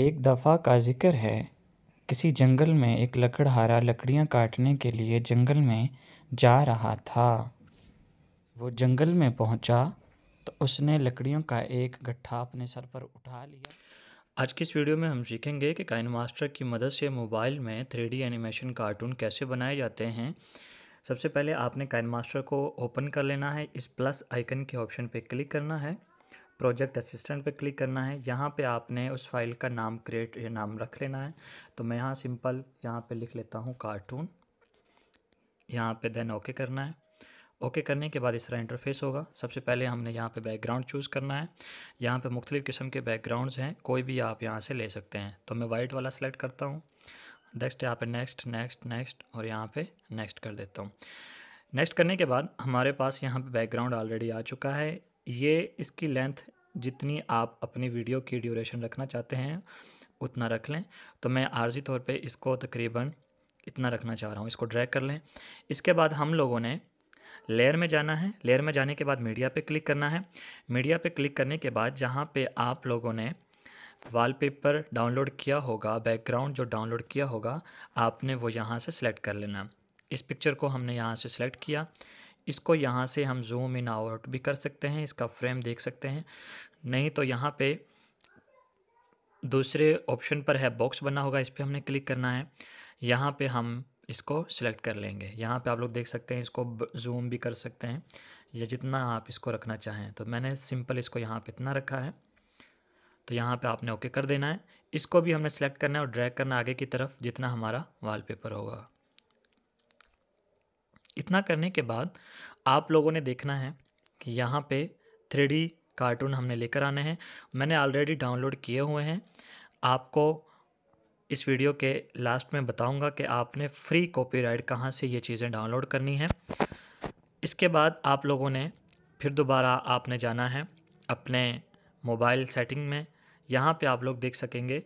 एक दफ़ा का ज़िक्र है किसी जंगल में एक लकड़हारा लकड़ियाँ काटने के लिए जंगल में जा रहा था वो जंगल में पहुँचा तो उसने लकड़ियों का एक गट्ठा अपने सर पर उठा लिया आज की इस वीडियो में हम सीखेंगे कि काइन मास्टर की मदद से मोबाइल में थ्री एनिमेशन कार्टून कैसे बनाए जाते हैं सबसे पहले आपने काइन मास्टर को ओपन कर लेना है इस प्लस आइकन के ऑप्शन पर क्लिक करना है प्रोजेक्ट असिस्टेंट पे क्लिक करना है यहाँ पे आपने उस फाइल का नाम क्रिएट नाम रख लेना है तो मैं यहाँ सिंपल यहाँ पे लिख लेता हूँ कार्टून यहाँ पे देन ओके करना है ओके okay करने के बाद इस तरह इंटरफेस होगा सबसे पहले हमने यहाँ पे बैकग्राउंड चूज़ करना है यहाँ पे मुख्तलिफ़ किस्म के बैकग्राउंड्स हैं कोई भी आप यहाँ से ले सकते हैं तो मैं वाइट वाला सेलेक्ट करता हूँ नेक्स्ट यहाँ पे नेक्स्ट नेक्स्ट नेक्स्ट और यहाँ पे नेक्स्ट कर देता हूँ नेक्स्ट करने के बाद हमारे पास यहाँ पे बैकग्राउंड ऑलरेडी आ चुका है ये इसकी लेंथ जितनी आप अपनी वीडियो की ड्यूरेशन रखना चाहते हैं उतना रख लें तो मैं आर्जी तौर पे इसको तकरीबन इतना रखना चाह रहा हूँ इसको ड्रैग कर लें इसके बाद हम लोगों ने लेयर में जाना है लेयर में जाने के बाद मीडिया पे क्लिक करना है मीडिया पे क्लिक करने के बाद जहाँ पे आप लोगों ने वॉलपेपर डाउनलोड किया होगा बैकग्राउंड जो डाउनलोड किया होगा आपने वो यहाँ से सेलेक्ट कर लेना इस पिक्चर को हमने यहाँ से सेलेक्ट किया इसको यहाँ से हम जूम इन आउट भी कर सकते हैं इसका फ्रेम देख सकते हैं नहीं तो यहाँ पे दूसरे ऑप्शन पर है बॉक्स बना होगा इस पर हमने क्लिक करना है यहाँ पे हम इसको सिलेक्ट कर लेंगे यहाँ पे आप लोग देख सकते हैं इसको जूम भी कर सकते हैं या जितना आप इसको रखना चाहें तो मैंने सिंपल इसको यहाँ पर इतना रखा है तो यहाँ पर आपने ओके कर देना है इसको भी हमने सेलेक्ट करना है और ड्रैग करना आगे की तरफ जितना हमारा वाल होगा इतना करने के बाद आप लोगों ने देखना है कि यहाँ पे थ्री कार्टून हमने लेकर आने हैं मैंने ऑलरेडी डाउनलोड किए हुए हैं आपको इस वीडियो के लास्ट में बताऊंगा कि आपने फ्री कॉपीराइट कहाँ से ये चीज़ें डाउनलोड करनी है इसके बाद आप लोगों ने फिर दोबारा आपने जाना है अपने मोबाइल सेटिंग में यहाँ पे आप लोग देख सकेंगे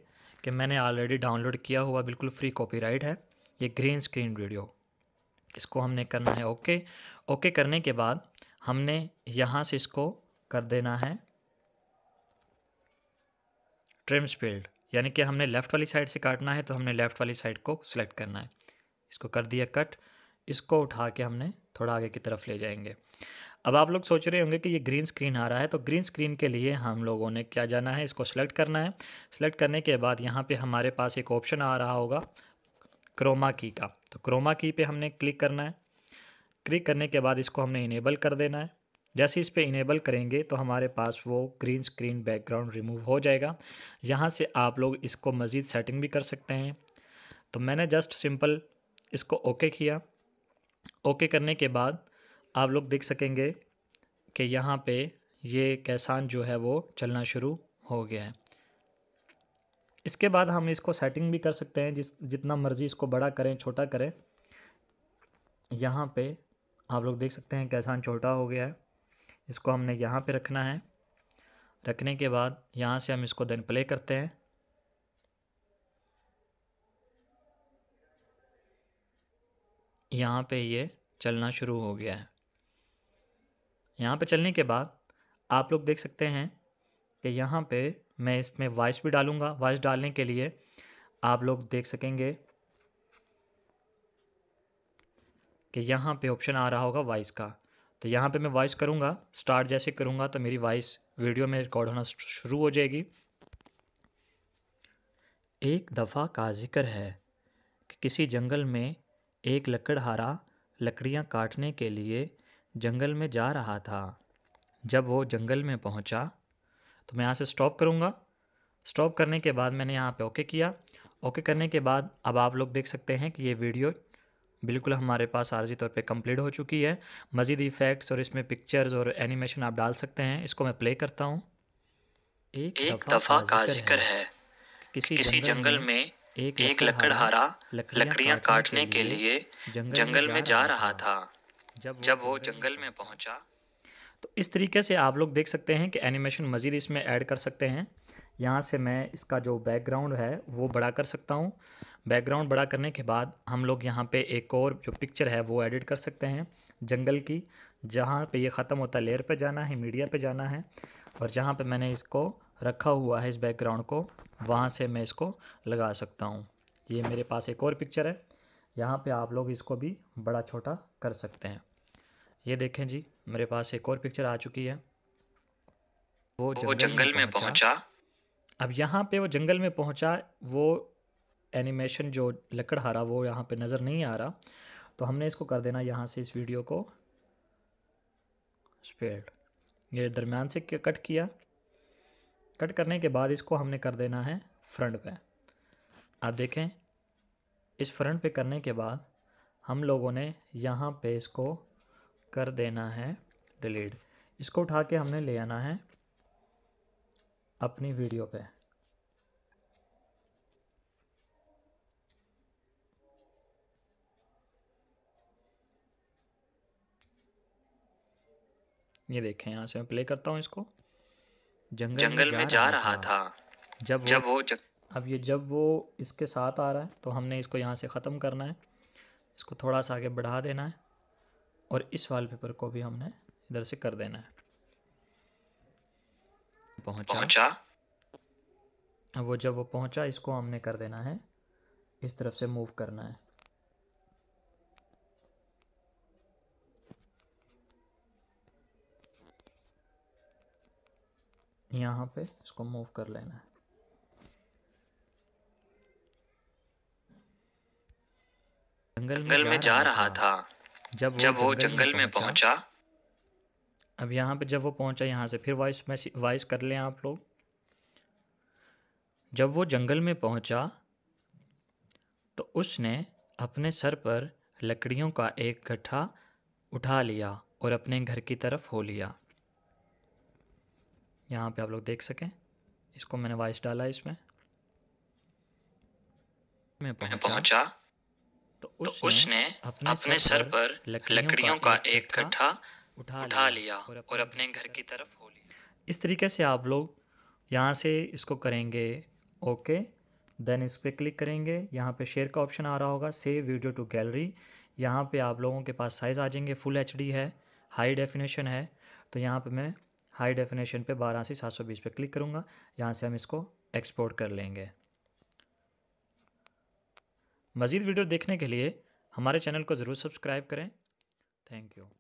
कि मैंने ऑलरेडी डाउनलोड किया हुआ बिल्कुल फ्री कॉपीराइट है ये ग्रीन स्क्रीन वीडियो इसको हमने करना है ओके ओके करने के बाद हमने यहाँ से इसको कर देना है ट्रिम्स फील्ड यानी कि हमने लेफ़्ट वाली साइड से काटना है तो हमने लेफ़्ट वाली साइड को सिलेक्ट करना है इसको कर दिया कट इसको उठा के हमने थोड़ा आगे की तरफ ले जाएंगे अब आप लोग सोच रहे होंगे कि ये ग्रीन स्क्रीन आ रहा है तो ग्रीन स्क्रीन के लिए हम लोगों ने क्या जाना है इसको सिलेक्ट करना है सिलेक्ट करने के बाद यहाँ पे हमारे पास एक ऑप्शन आ रहा होगा क्रोमा की का तो क्रोमा की पे हमने क्लिक करना है क्लिक करने के बाद इसको हमने इनेबल कर देना है जैसे इस पर इनेबल करेंगे तो हमारे पास वो ग्रीन स्क्रीन बैकग्राउंड रिमूव हो जाएगा यहाँ से आप लोग इसको मज़ीद सेटिंग भी कर सकते हैं तो मैंने जस्ट सिंपल इसको ओके किया ओके करने के बाद आप लोग देख सकेंगे कि यहाँ पे ये कैसान जो है वो चलना शुरू हो गया है इसके बाद हम इसको सेटिंग भी कर सकते हैं जिस जितना मर्ज़ी इसको बड़ा करें छोटा करें यहाँ पे आप लोग देख सकते हैं कैसान छोटा हो गया है इसको हमने यहाँ पे रखना है रखने के बाद यहाँ से हम इसको देन प्ले करते हैं यहाँ पे ये चलना शुरू हो गया है यहाँ पे चलने के बाद आप लोग देख सकते हैं कि यहाँ पे मैं इसमें वॉइस भी डालूँगा वॉइस डालने के लिए आप लोग देख सकेंगे कि यहाँ पे ऑप्शन आ रहा होगा वॉइस का तो यहाँ पे मैं वॉइस करूँगा स्टार्ट जैसे करूँगा तो मेरी वॉइस वीडियो में रिकॉर्ड होना शुरू हो जाएगी एक दफ़ा का जिक्र है कि किसी जंगल में एक लकड़हारा लकड़ियाँ काटने के लिए जंगल में जा रहा था जब वो जंगल में पहुँचा तो मैं यहाँ से स्टॉप करूँगा स्टॉप करने के बाद मैंने यहाँ पे ओके किया ओके करने के बाद अब आप लोग देख सकते हैं कि ये वीडियो बिल्कुल हमारे पास आरजी तौर पे कंप्लीट हो चुकी है मज़ीद इफ़ेक्ट्स और इसमें पिक्चर्स और एनिमेशन आप डाल सकते हैं इसको मैं प्ले करता हूँ एक, एक दफ़ा का जिक्र है, है। किसी, किसी जंगल में एक, एक लकड़हारा लकड़ियाँ काटने के लिए जंगल में जा रहा था जब वो जंगल में पहुँचा तो इस तरीके से आप लोग देख सकते हैं कि एनिमेशन मज़ीद इसमें ऐड कर सकते हैं यहाँ से मैं इसका जो बैकग्राउंड है वो बड़ा कर सकता हूँ बैकग्राउंड बड़ा करने के बाद हम लोग यहाँ पे एक और जो पिक्चर है वो एडिट कर सकते हैं जंगल की जहाँ पे ये ख़त्म होता है लेयर पे जाना है मीडिया पे जाना है और जहाँ पे मैंने इसको रखा हुआ है इस बैकग्राउंड को वहाँ से मैं इसको लगा सकता हूँ ये मेरे पास एक और पिक्चर है यहाँ पर आप लोग इसको भी बड़ा छोटा कर सकते हैं ये देखें जी मेरे पास एक और पिक्चर आ चुकी है वो जंगल, वो जंगल में, में पहुंचा अब यहाँ पे वो जंगल में पहुंचा वो एनिमेशन जो लकड़हारा वो यहाँ पे नज़र नहीं आ रहा तो हमने इसको कर देना यहाँ से इस वीडियो को स्पेड ये दरमियान से कट किया कट करने के बाद इसको हमने कर देना है फ्रंट पे आप देखें इस फ्रंट पे करने के बाद हम लोगों ने यहाँ पे इसको कर देना है डिलीट इसको उठा के हमने ले आना है अपनी वीडियो पे ये देखें यहाँ से मैं प्ले करता हूँ इसको जंगल, जंगल में, में जा रहा था, था। जब जब वो जब... अब ये जब वो इसके साथ आ रहा है तो हमने इसको यहाँ से ख़त्म करना है इसको थोड़ा सा आगे बढ़ा देना है और इस वॉलपेपर को भी हमने इधर से कर देना है पहुंचा, पहुंचा। वो जब वो पहुंचा इसको हमने कर देना है इस तरफ से मूव करना है यहाँ पे इसको मूव कर लेना है जंगल में जा रहा था, था। जब जब वो जंगल में पहुंचा अब यहाँ पे जब वो पहुंचा यहाँ से फिर वॉइस मैसेज वॉइस कर लें आप लोग जब वो जंगल में पहुंचा तो उसने अपने सर पर लकड़ियों का एक गट्ठा उठा लिया और अपने घर की तरफ हो लिया यहाँ पे आप लोग देख सकें इसको मैंने वॉइस डाला इसमें मैं पहुंचा तो, तो उसने, उसने अपने, अपने सर पर लकड़ियों का एक गट्ठा उठा, उठा लिया और अपने घर की तरफ हो लिया इस तरीके से आप लोग यहाँ से इसको करेंगे ओके देन इस पर क्लिक करेंगे यहाँ पे शेयर का ऑप्शन आ रहा होगा सेव वीडियो टू गैलरी यहाँ पे आप लोगों के पास साइज़ आ जाएंगे फुल एच है हाई डेफिनेशन है तो यहाँ पे मैं हाई डेफिनेशन पे बारह से सात सौ बीस पे क्लिक करूँगा यहाँ से हम इसको एक्सपोर्ट कर लेंगे मज़ीद वीडियो देखने के लिए हमारे चैनल को ज़रूर सब्सक्राइब करें थैंक यू